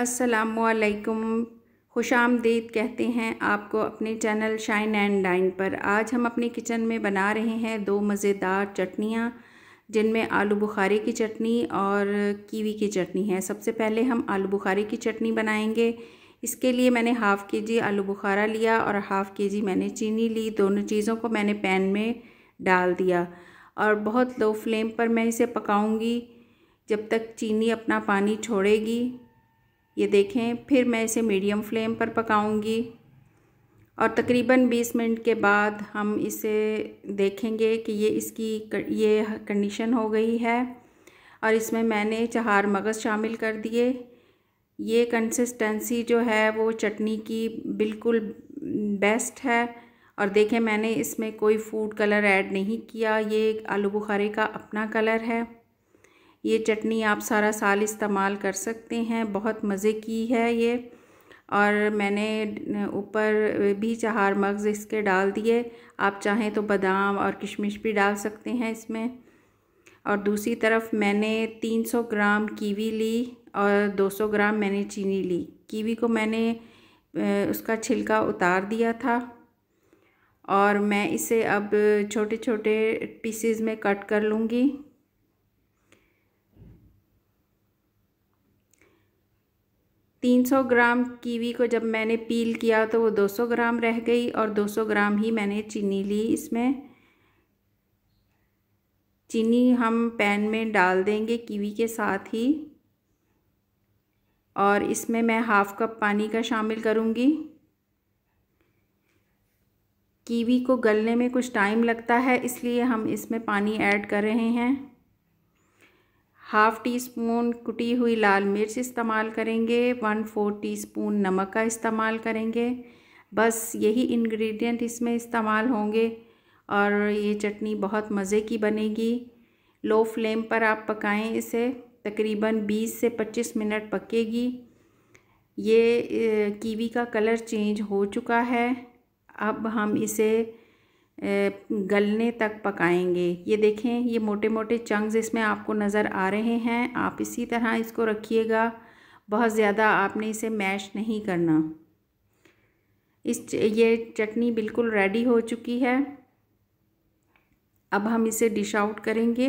असलकुम खुश आमदीद कहते हैं आपको अपने चैनल शाइन एंड डाइन पर आज हम अपने किचन में बना रहे हैं दो मज़ेदार चटनियाँ जिनमें आलू बुखारे की चटनी और कीवी की चटनी है सबसे पहले हम आलू बुखारे की चटनी बनाएंगे इसके लिए मैंने हाफ़ के जी आलू बुखारा लिया और हाफ़ के जी मैंने चीनी ली दोनों चीज़ों को मैंने पैन में डाल दिया और बहुत लो फ्लेम पर मैं इसे पकाऊंगी जब तक चीनी अपना पानी छोड़ेगी ये देखें फिर मैं इसे मीडियम फ्लेम पर पकाऊंगी और तकरीबन 20 मिनट के बाद हम इसे देखेंगे कि ये इसकी ये कंडीशन हो गई है और इसमें मैंने चहार मगज़ शामिल कर दिए ये कंसिस्टेंसी जो है वो चटनी की बिल्कुल बेस्ट है और देखें मैंने इसमें कोई फूड कलर ऐड नहीं किया ये आलू बुखारे का अपना कलर है ये चटनी आप सारा साल इस्तेमाल कर सकते हैं बहुत मज़े की है ये और मैंने ऊपर भी चार मग्ज इसके डाल दिए आप चाहें तो बादाम और किशमिश भी डाल सकते हैं इसमें और दूसरी तरफ मैंने 300 ग्राम कीवी ली और 200 ग्राम मैंने चीनी ली कीवी को मैंने उसका छिलका उतार दिया था और मैं इसे अब छोटे छोटे पीसेस में कट कर लूँगी 300 ग्राम कीवी को जब मैंने पील किया तो वो 200 ग्राम रह गई और 200 ग्राम ही मैंने चीनी ली इसमें चीनी हम पैन में डाल देंगे कीवी के साथ ही और इसमें मैं हाफ़ कप पानी का शामिल करूँगी कीवी को गलने में कुछ टाइम लगता है इसलिए हम इसमें पानी ऐड कर रहे हैं हाफ टी स्पून कुटी हुई लाल मिर्च इस्तेमाल करेंगे वन फोर टी स्पून नमक का इस्तेमाल करेंगे बस यही इंग्रेडिएंट इसमें इस्तेमाल होंगे और ये चटनी बहुत मज़े की बनेगी लो फ्लेम पर आप पकाएं इसे तकरीबन 20 से 25 मिनट पकेगी ये कीवी का कलर चेंज हो चुका है अब हम इसे गलने तक पकाएंगे ये देखें ये मोटे मोटे चंक्स इसमें आपको नज़र आ रहे हैं आप इसी तरह इसको रखिएगा बहुत ज़्यादा आपने इसे मैश नहीं करना इस ये चटनी बिल्कुल रेडी हो चुकी है अब हम इसे डिश आउट करेंगे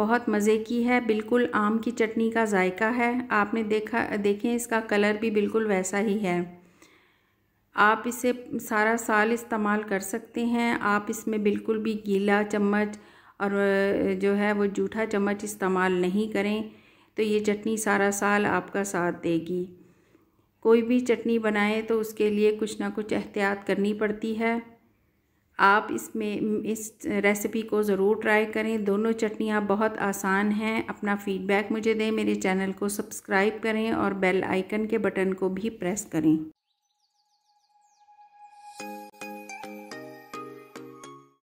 बहुत मज़े की है बिल्कुल आम की चटनी का जायका है आपने देखा देखें इसका कलर भी बिल्कुल वैसा ही है आप इसे सारा साल इस्तेमाल कर सकते हैं आप इसमें बिल्कुल भी गीला चम्मच और जो है वो जूठा चम्मच इस्तेमाल नहीं करें तो ये चटनी सारा साल आपका साथ देगी कोई भी चटनी बनाए तो उसके लिए कुछ ना कुछ एहतियात करनी पड़ती है आप इसमें इस रेसिपी को ज़रूर ट्राई करें दोनों चटनियाँ बहुत आसान हैं अपना फ़ीडबैक मुझे दें मेरे चैनल को सब्सक्राइब करें और बेल आइकन के बटन को भी प्रेस करें